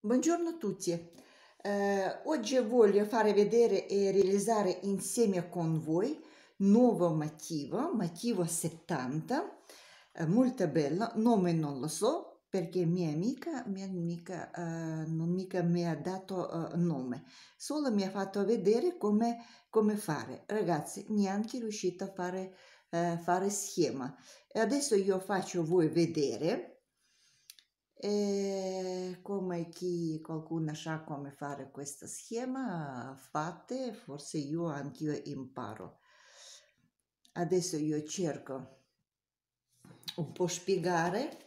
Buongiorno a tutti, eh, oggi voglio fare vedere e realizzare insieme con voi nuovo motivo, motivo 70, eh, molto bello, nome non lo so perché mia amica, mia amica eh, non mica mi ha dato eh, nome, solo mi ha fatto vedere come, come fare. Ragazzi, neanche riuscito a fare, eh, fare schema. E adesso io faccio voi vedere e come chi qualcuno sa come fare questo schema, fate, forse io anch'io imparo. Adesso io cerco un po' spiegare.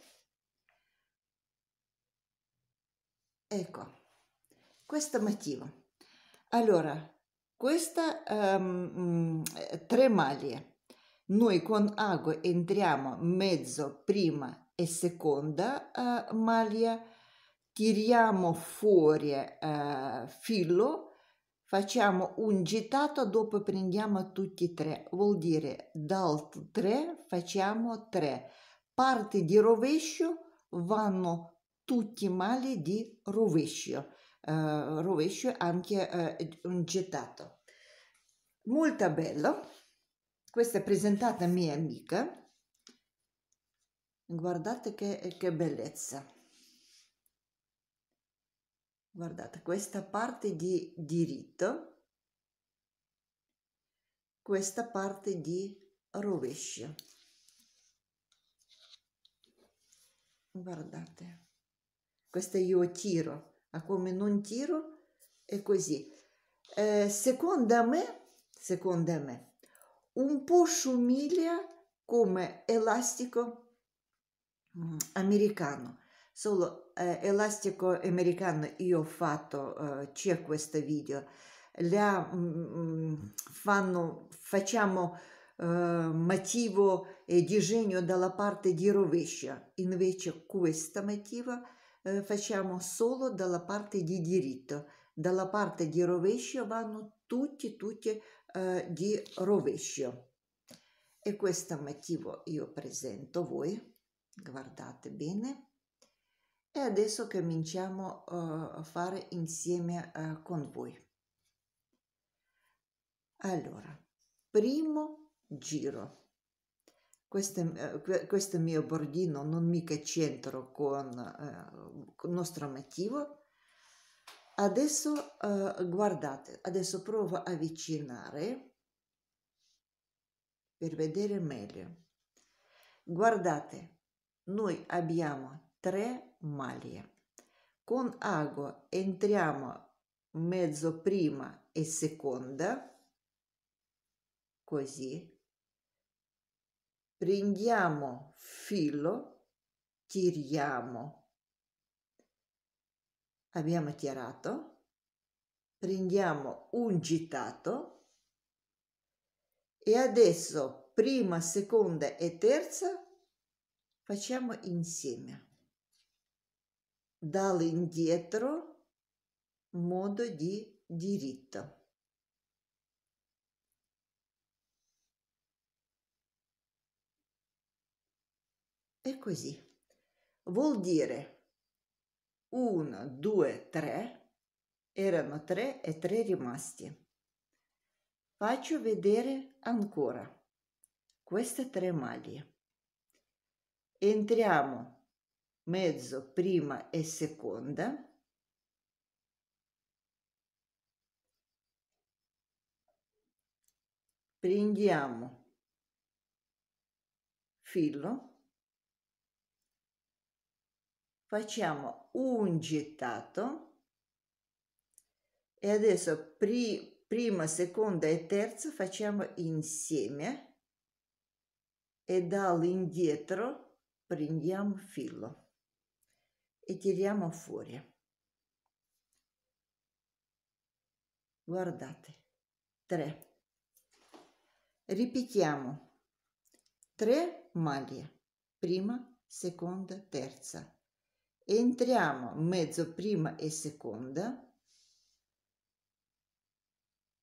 Ecco, questo motivo. Allora, questa um, tre maglie noi con ago entriamo mezzo, prima e seconda eh, maglia, tiriamo fuori eh, filo, facciamo un gitato, dopo prendiamo tutti e tre, vuol dire dal 3 facciamo 3. Parti di rovescio vanno tutti mali di rovescio, eh, rovescio anche eh, un gettato. Molto bello. Questa è presentata mia amica. Guardate che, che bellezza. Guardate questa parte di diritto, questa parte di rovescio. Guardate, questa io tiro, ma come non tiro è così. Eh, secondo me, secondo me, un po' somiglia come elastico mm, americano. Solo eh, elastico americano io ho fatto, eh, c'è questo video, la, mh, mm, mm, fanno, facciamo eh, motivo e disegno dalla parte di rovescia, invece questa motiva motivo eh, facciamo solo dalla parte di diritto dalla parte di rovescio vanno tutti, tutti eh, di rovescio. E questo motivo io presento voi, guardate bene. E adesso cominciamo eh, a fare insieme eh, con voi. Allora, primo giro. Questo, eh, questo mio bordino non mica c'entro con eh, il nostro motivo, Adesso eh, guardate, adesso provo a avvicinare per vedere meglio. Guardate, noi abbiamo tre maglie. Con ago entriamo mezzo prima e seconda, così. Prendiamo filo, tiriamo abbiamo tirato, prendiamo un gittato e adesso prima, seconda e terza facciamo insieme. Dall'indietro, modo di diritto. E così. Vuol dire 1, 2, 3, erano 3 e 3 rimasti. Faccio vedere ancora queste tre maglie. Entriamo mezzo, prima e seconda. Prendiamo filo facciamo un gettato e adesso pri, prima, seconda e terza facciamo insieme e dall'indietro prendiamo filo e tiriamo fuori. Guardate, 3. Ripetiamo 3 maglie, prima, seconda, terza, entriamo mezzo prima e seconda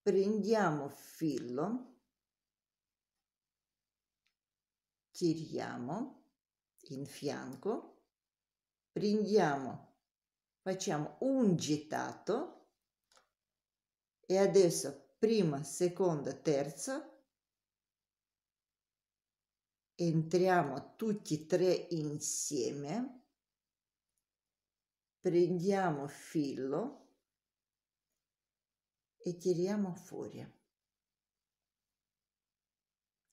prendiamo filo tiriamo in fianco prendiamo facciamo un gettato e adesso prima seconda terza entriamo tutti e tre insieme prendiamo filo e tiriamo fuori.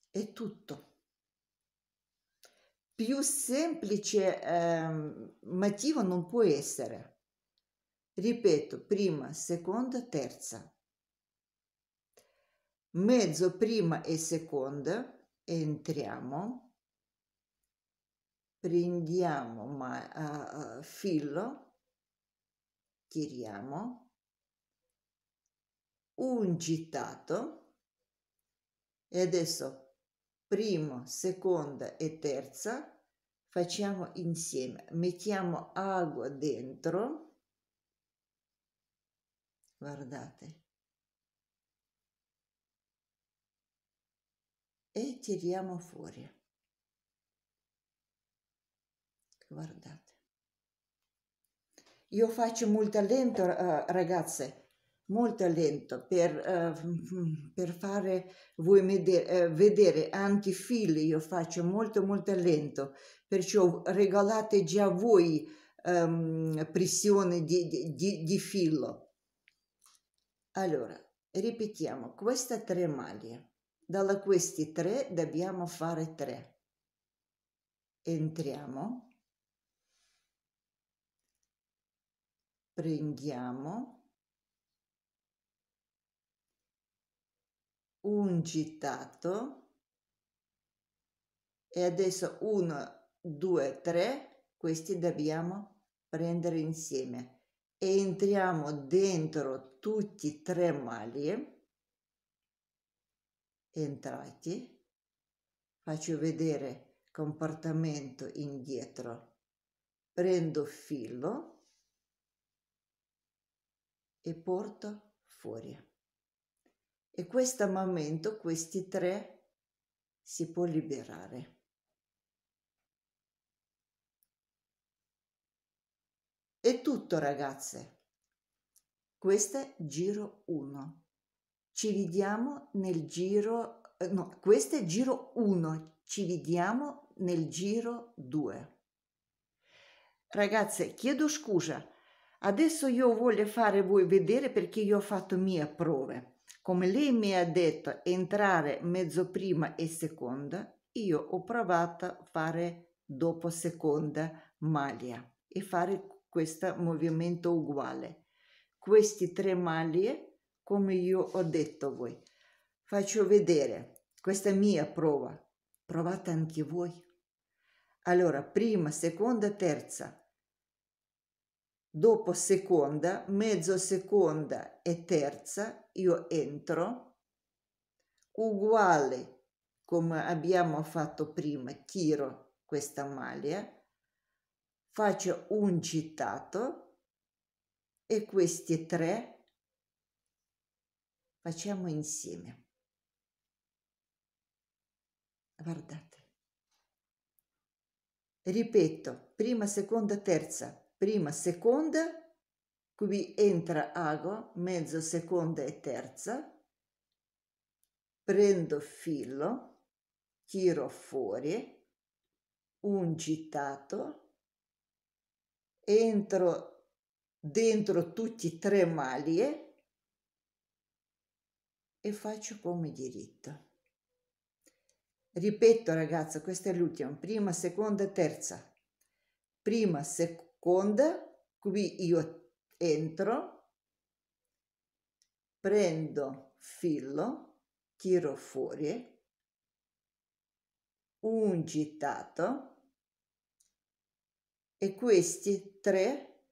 È tutto. Più semplice eh, motivo non può essere. Ripeto, prima, seconda, terza. Mezzo prima e seconda, entriamo, prendiamo ma, uh, filo tiriamo un gittato e adesso primo, seconda e terza facciamo insieme mettiamo acqua dentro guardate e tiriamo fuori guardate io faccio molto lento, eh, ragazze, molto lento per, eh, per fare voi vedere, eh, vedere anche i fili. Io faccio molto, molto lento, perciò regolate già voi um, pressione di, di, di filo. Allora, ripetiamo queste tre maglie. Dalla questi tre dobbiamo fare tre. Entriamo. prendiamo un gittato e adesso 1 2 3 questi dobbiamo prendere insieme e entriamo dentro tutti e tre maglie entrati faccio vedere comportamento indietro prendo filo e Porto fuori. E questo momento questi tre si può liberare. È tutto ragazze. Questo è giro 1. Ci vediamo nel giro eh, no, questo è giro 1. Ci vediamo nel giro 2. Ragazze, chiedo scusa Adesso io voglio fare voi vedere perché io ho fatto mie prove. Come lei mi ha detto entrare mezzo prima e seconda, io ho provato a fare dopo seconda maglia e fare questo movimento uguale. Questi tre maglie, come io ho detto voi, faccio vedere. Questa mia prova. Provate anche voi. Allora, prima, seconda, terza dopo seconda, mezzo seconda e terza io entro, uguale come abbiamo fatto prima, tiro questa maglia, faccio un gittato e questi tre facciamo insieme. Guardate. Ripeto, prima, seconda, terza, prima seconda, qui entra ago, mezzo seconda e terza, prendo filo, tiro fuori, un gittato, entro dentro tutti e tre maglie e faccio come diritto. Ripeto ragazzi, questa è l'ultima, prima, seconda, terza, prima, seconda, seconda, qui io entro, prendo filo, tiro fuori, un gittato e questi tre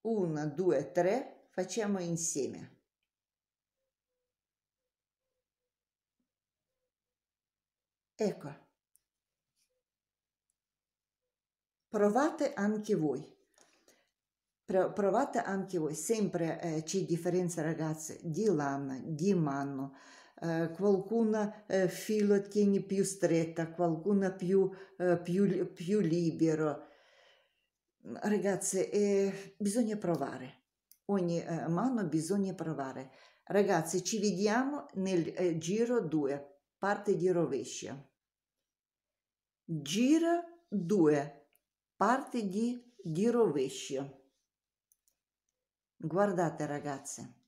uno, due, tre, facciamo insieme. Ecco. Provate anche voi. Provate anche voi, sempre eh, c'è differenza ragazze di lana, di mano, eh, qualcuna eh, filo tieni più stretta, qualcuna più, eh, più, più libero. Ragazze, eh, bisogna provare, ogni eh, mano bisogna provare. Ragazzi, ci vediamo nel giro 2, parte di rovescia. Giro 2 parte di, di rovescio. Guardate ragazze,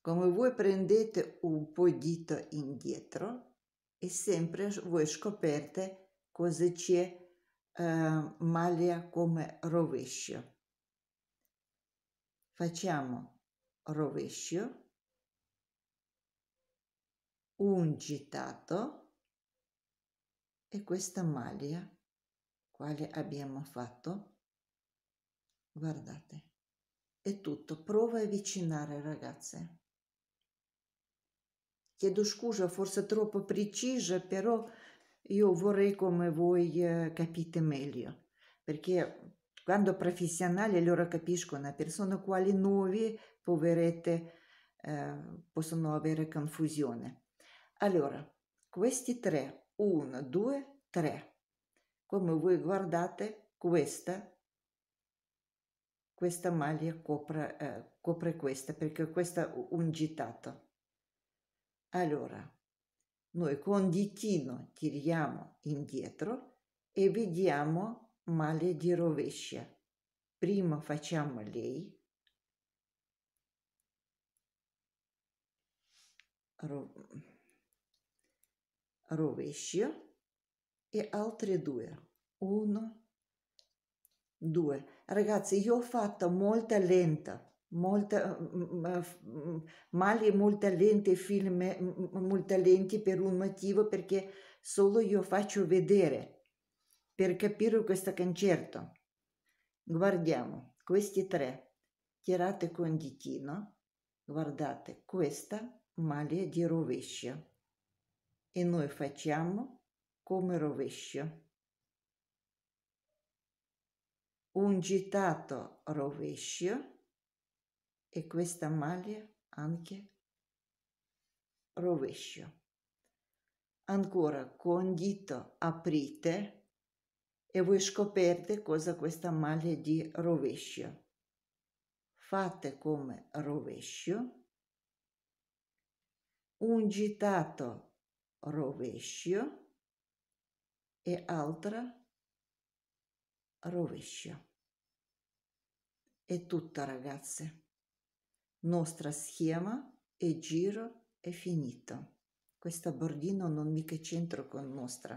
come voi prendete un po' dito indietro e sempre voi scoperte cosa c'è eh, maglia come rovescio. Facciamo rovescio, un gittato e questa maglia quale abbiamo fatto, guardate, è tutto. Prova a avvicinare, ragazze. Chiedo scusa, forse troppo precisa, però io vorrei come voi eh, capite meglio, perché quando professionali loro capiscono, persone quali nuovi, poverette, eh, possono avere confusione. Allora, questi tre, uno, due, tre come voi guardate questa questa maglia copre, eh, copre questa perché questa è un gittato allora noi con ditino tiriamo indietro e vediamo maglia di rovescia prima facciamo lei rovescio e altre due. Uno, due. Ragazzi, io ho fatto molta lenta, molta, mm, mm, mm, male molto lente film, molto lenti per un motivo, perché solo io faccio vedere per capire questo concerto. Guardiamo questi tre, tirate con ditino, guardate questa maglia di rovescio e noi facciamo come rovescio. Un gitato rovescio e questa maglia anche rovescio. Ancora con dito aprite e voi scoprite cosa questa maglia di rovescio. Fate come rovescio, un gitato rovescio e altra rovescia. È tutta ragazze. Nostra schema e giro è finito. Questa bordino non mica c'entro con nostra.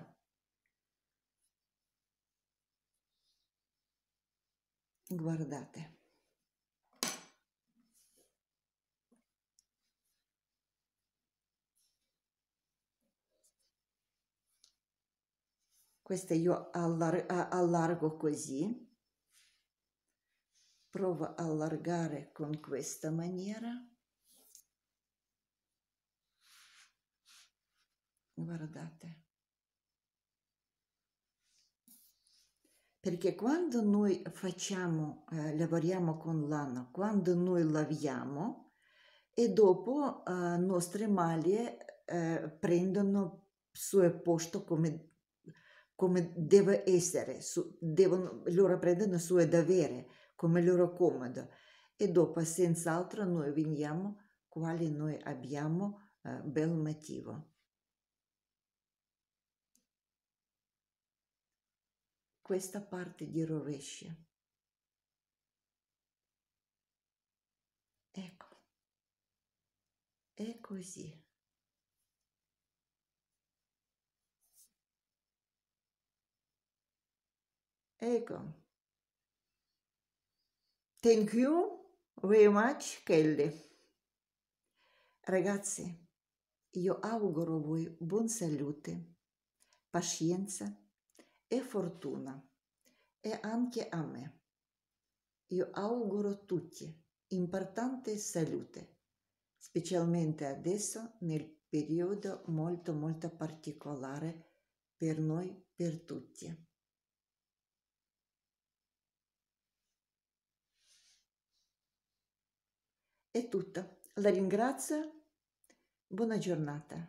Guardate. questa io allar allargo così provo a allargare con questa maniera guardate perché quando noi facciamo eh, lavoriamo con l'anno quando noi laviamo e dopo eh, nostre maglie eh, prendono il suo posto come come deve essere, su, devono, loro prendono il suo avere come loro comodo e dopo senz'altro noi veniamo quale noi abbiamo eh, bel motivo. Questa parte di rovescio. Ecco, è così. Ecco. Thank you very much, Kelly. Ragazzi, io auguro a voi buon salute, pazienza e fortuna e anche a me. Io auguro a tutti importante salute, specialmente adesso nel periodo molto molto particolare per noi, per tutti. È tutto. La ringrazio. Buona giornata.